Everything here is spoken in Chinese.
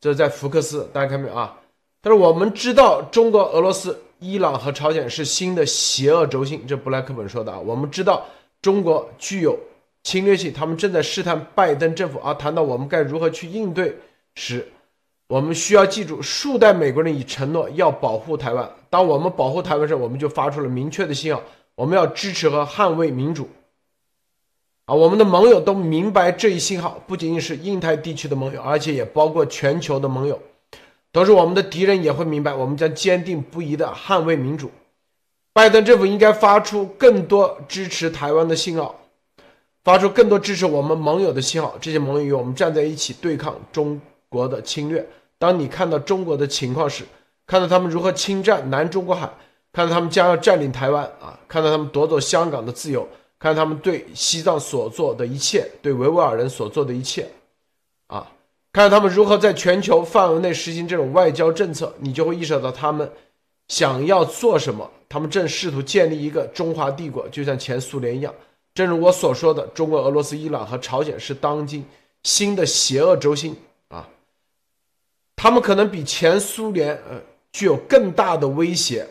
这是在福克斯，大家看到没有啊？但是我们知道，中国、俄罗斯、伊朗和朝鲜是新的邪恶轴心，这布莱克本说的啊。我们知道中国具有侵略性，他们正在试探拜登政府。而谈到我们该如何去应对时，我们需要记住，数代美国人已承诺要保护台湾。当我们保护台湾时，我们就发出了明确的信号：我们要支持和捍卫民主。啊，我们的盟友都明白这一信号不仅仅是印太地区的盟友，而且也包括全球的盟友。同时，我们的敌人也会明白，我们将坚定不移地捍卫民主。拜登政府应该发出更多支持台湾的信号，发出更多支持我们盟友的信号。这些盟友与我们站在一起，对抗中国的侵略。当你看到中国的情况时，看到他们如何侵占南中国海，看到他们将要占领台湾啊，看到他们夺走香港的自由。看他们对西藏所做的一切，对维吾尔人所做的一切，啊，看他们如何在全球范围内实行这种外交政策，你就会意识到他们想要做什么。他们正试图建立一个中华帝国，就像前苏联一样。正如我所说的，中国、俄罗斯、伊朗和朝鲜是当今新的邪恶轴心啊，他们可能比前苏联呃具有更大的威胁。